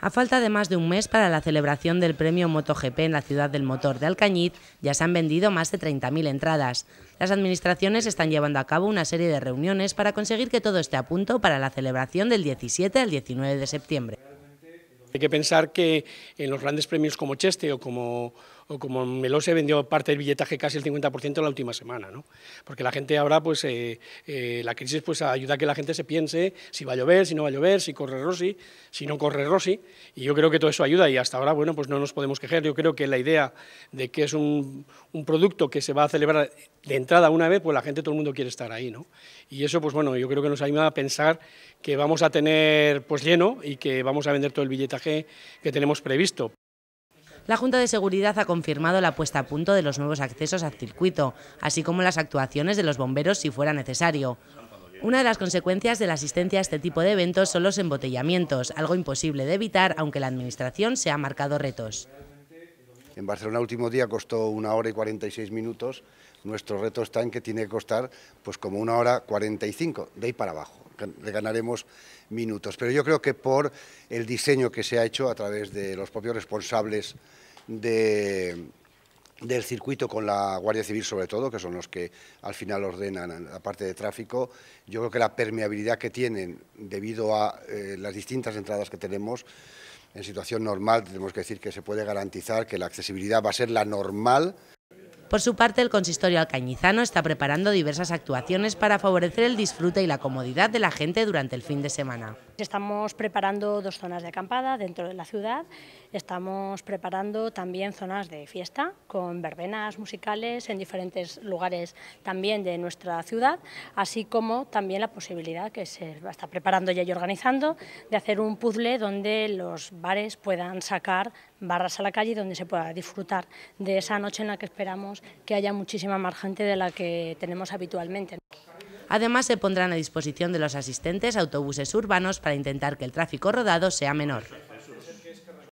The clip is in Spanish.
A falta de más de un mes para la celebración del premio MotoGP en la ciudad del motor de Alcañiz, ya se han vendido más de 30.000 entradas. Las administraciones están llevando a cabo una serie de reuniones para conseguir que todo esté a punto para la celebración del 17 al 19 de septiembre. Hay que pensar que en los grandes premios como Cheste o como o como Melose se vendió parte del billetaje casi el 50% la última semana, ¿no? Porque la gente ahora, pues, eh, eh, la crisis pues ayuda a que la gente se piense si va a llover, si no va a llover, si corre Rossi, si no corre Rossi, y yo creo que todo eso ayuda y hasta ahora, bueno, pues no nos podemos quejar. Yo creo que la idea de que es un, producto que se va a celebrar de entrada una vez, pues la gente, todo el mundo quiere estar ahí, ¿no? Y eso, pues bueno, yo creo que nos anima a pensar que vamos a tener pues lleno y que vamos a vender todo el billetaje que tenemos previsto la Junta de Seguridad ha confirmado la puesta a punto de los nuevos accesos al circuito, así como las actuaciones de los bomberos si fuera necesario. Una de las consecuencias de la asistencia a este tipo de eventos son los embotellamientos, algo imposible de evitar aunque la Administración se ha marcado retos. En Barcelona el último día costó una hora y 46 minutos, nuestro reto está en que tiene que costar pues como una hora y 45, de ahí para abajo le ganaremos minutos. Pero yo creo que por el diseño que se ha hecho a través de los propios responsables del circuito con la Guardia Civil sobre todo, que son los que al final ordenan la parte de tráfico. Yo creo que la permeabilidad que tienen debido a eh, las distintas entradas que tenemos, en situación normal tenemos que decir que se puede garantizar que la accesibilidad va a ser la normal. Por su parte, el consistorio alcañizano está preparando diversas actuaciones para favorecer el disfrute y la comodidad de la gente durante el fin de semana. Estamos preparando dos zonas de acampada dentro de la ciudad, estamos preparando también zonas de fiesta con verbenas musicales en diferentes lugares también de nuestra ciudad, así como también la posibilidad que se está preparando ya y organizando de hacer un puzzle donde los bares puedan sacar barras a la calle donde se pueda disfrutar de esa noche en la que esperamos que haya muchísima más gente de la que tenemos habitualmente. Además, se pondrán a disposición de los asistentes autobuses urbanos para intentar que el tráfico rodado sea menor.